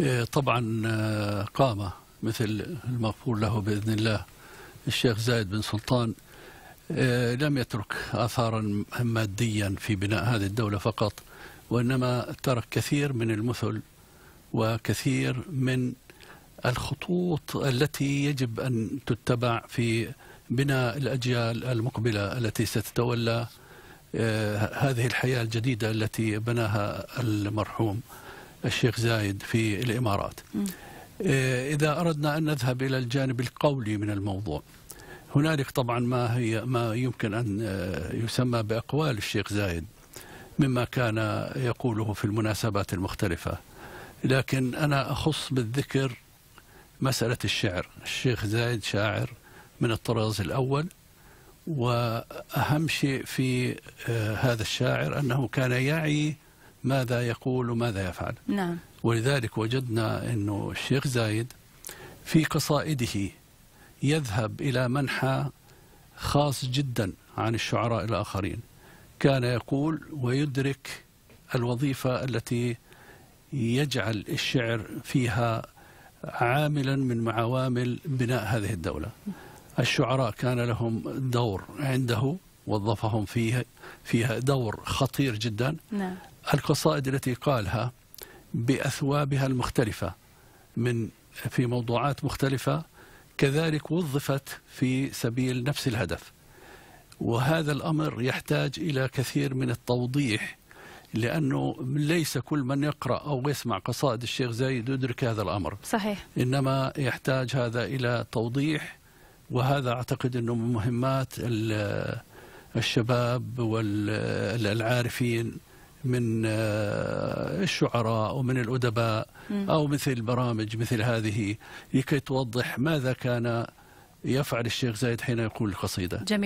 إيه، طبعا آه، قام مثل المغفور له بإذن الله الشيخ زايد بن سلطان إيه، لم يترك آثارا ماديا في بناء هذه الدولة فقط وإنما ترك كثير من المثل وكثير من الخطوط التي يجب أن تتبع في بناء الأجيال المقبلة التي ستتولى إيه، هذه الحياة الجديدة التي بناها المرحوم الشيخ زايد في الإمارات إيه، إذا أردنا أن نذهب إلى الجانب القولي من الموضوع هنالك طبعا ما هي ما يمكن أن آه، يسمى بأقوال الشيخ زايد مما كان يقوله في المناسبات المختلفة لكن أنا أخص بالذكر مسألة الشعر الشيخ زايد شاعر من الطراز الأول وأهم شيء في آه، هذا الشاعر أنه كان يعي ماذا يقول وماذا يفعل نعم ولذلك وجدنا أنه الشيخ زايد في قصائده يذهب إلى منحى خاص جدا عن الشعراء الآخرين كان يقول ويدرك الوظيفة التي يجعل الشعر فيها عاملا من عوامل بناء هذه الدولة الشعراء كان لهم دور عنده وظفهم فيها فيها دور خطير جدا نعم. القصائد التي قالها بأثوابها المختلفة من في موضوعات مختلفة كذلك وظفت في سبيل نفس الهدف وهذا الأمر يحتاج إلى كثير من التوضيح لأنه ليس كل من يقرأ أو يسمع قصائد الشيخ زايد يدرك هذا الأمر صحيح إنما يحتاج هذا إلى توضيح وهذا أعتقد أنه من مهمات الشباب والعارفين من آه، الشعراء ومن الأدباء أو مثل برامج مثل هذه لكي توضح ماذا كان يفعل الشيخ زايد حين يقول القصيدة جميل